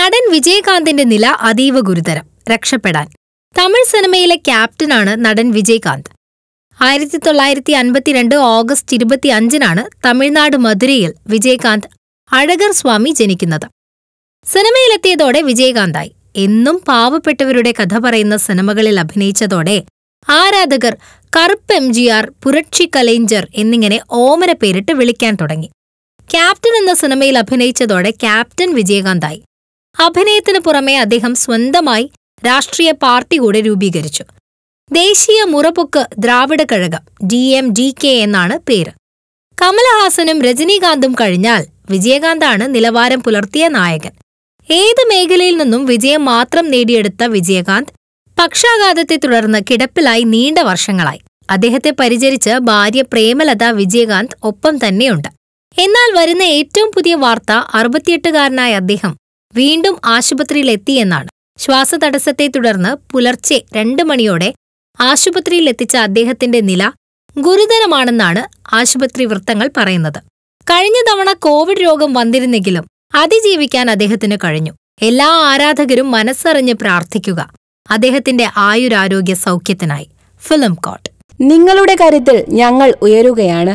നടൻ വിജയകാന്തിന്റെ നില അതീവ ഗുരുതരം രക്ഷപ്പെടാൻ തമിഴ് സിനിമയിലെ ക്യാപ്റ്റനാണ് നടൻ വിജയകാന്ത് ആയിരത്തി തൊള്ളായിരത്തി അൻപത്തിരണ്ട് ഓഗസ്റ്റ് ഇരുപത്തി അഞ്ചിനാണ് തമിഴ്നാട് മധുരയിൽ വിജയകാന്ത് അഴകർ സ്വാമി ജനിക്കുന്നത് സിനിമയിലെത്തിയതോടെ വിജയകാന്തായി എന്നും പാവപ്പെട്ടവരുടെ കഥ പറയുന്ന സിനിമകളിൽ അഭിനയിച്ചതോടെ ആരാധകർ Karuppu M G R Puratchi Kalaignar എന്നിങ്ങനെ ഓമന പേരിട്ട് വിളിക്കാൻ തുടങ്ങി ക്യാപ്റ്റൻ എന്ന സിനിമയിൽ അഭിനയിച്ചതോടെ ക്യാപ്റ്റൻ വിജയകാന്തായി അഭിനയത്തിന് പുറമെ അദ്ദേഹം സ്വന്തമായി രാഷ്ട്രീയ പാർട്ടി കൂടെ രൂപീകരിച്ചു Desiya Murpokku Dravida Kazhagam D M D K എന്നാണ് പേര് കമലഹാസനും രജനീകാന്തും കഴിഞ്ഞാൽ വിജയകാന്താണ് നിലവാരം പുലർത്തിയ നായകൻ ഏത് മേഖലയിൽ നിന്നും വിജയം മാത്രം നേടിയെടുത്ത വിജയകാന്ത് പക്ഷാഘാതത്തെ തുടർന്ന് കിടപ്പിലായി നീണ്ട വർഷങ്ങളായി അദ്ദേഹത്തെ പരിചരിച്ച് ഭാര്യ പ്രേമലത വിജയകാന്ത് ഒപ്പം തന്നെയുണ്ട് എന്നാൽ വരുന്ന ഏറ്റവും പുതിയ വാർത്ത അറുപത്തിയെട്ടുകാരനായ അദ്ദേഹം വീണ്ടും ആശുപത്രിയിലെത്തിയെന്നാണ് ശ്വാസതടസ്സത്തെ തുടർന്ന് പുലർച്ചെ രണ്ട് മണിയോടെ ആശുപത്രിയിലെത്തിച്ച അദ്ദേഹത്തിന്റെ നില ഗുരുതരമാണെന്നാണ് ആശുപത്രി വൃത്തങ്ങൾ പറയുന്നത് കഴിഞ്ഞ തവണ കോവിഡ് രോഗം വന്നിരുന്നെങ്കിലും അതിജീവിക്കാൻ അദ്ദേഹത്തിന് കഴിഞ്ഞു എല്ലാ ആരാധകരും മനസ്സറിഞ്ഞ് പ്രാർത്ഥിക്കുക അദ്ദേഹത്തിന്റെ ആയുരാരോഗ്യ സൗഖ്യത്തിനായി ഫിലിം കോട്ട് നിങ്ങളുടെ കാര്യത്തിൽ ഞങ്ങൾ ഉയരുകയാണ്